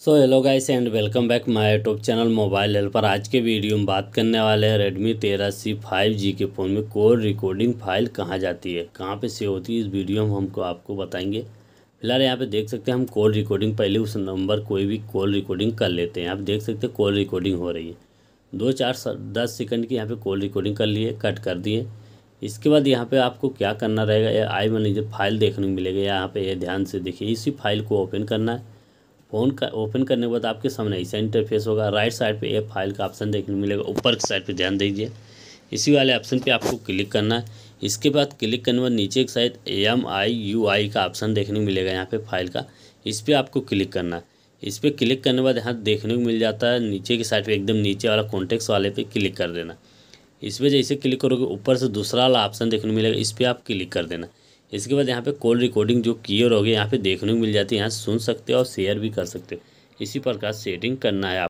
so hello guys and welcome back my YouTube channel mobile help पर आज के video में बात करने वाले हैं रेडमी तेरह सी फाइव जी के फ़ोन में कोर रिकॉर्डिंग फाइल कहाँ जाती है कहाँ पे सेव होती है इस वीडियो में हमको आपको बताएंगे फिलहाल यहाँ पे देख सकते हैं हम कॉल रिकॉर्डिंग पहले उस नंबर कोई भी कॉल रिकॉर्डिंग कर लेते हैं आप देख सकते हैं कॉल रिकॉर्डिंग हो रही है दो चार दस सेकेंड की यहाँ पर कॉल रिकॉर्डिंग कर लिए कट कर दिए इसके बाद यहाँ पर आपको क्या करना रहेगा आई मैनेजर फाइल देखने को मिलेगा यहाँ पर यह ध्यान से देखिए इसी फाइल को ओपन करना है फ़ोन का ओपन करने के बाद आपके सामने ऐसा इंटरफेस होगा राइट साइड पे ए फाइल का ऑप्शन देखने को मिलेगा ऊपर की साइड पे ध्यान दीजिए इसी वाले ऑप्शन पे आपको क्लिक करना है इसके बाद क्लिक करने के बाद नीचे की side M I U I का ऑप्शन देखने को मिलेगा यहाँ पे फाइल का इस पर आपको क्लिक करना है इस पर क्लिक करने के बाद यहाँ देखने को मिल जाता है नीचे की साइड पर एकदम नीचे वाला कॉन्टेक्स वाले पर क्लिक कर देना इस पर जैसे क्लिक करोगे ऊपर से दूसरा वाला ऑप्शन देखने को मिलेगा इस पर आप क्लिक कर देना इसके बाद यहाँ पे कॉल रिकॉर्डिंग जो क्लियर गया यहाँ पे देखने को मिल जाती है यहाँ सुन सकते हो और शेयर भी कर सकते हो इसी प्रकार सेटिंग करना है आप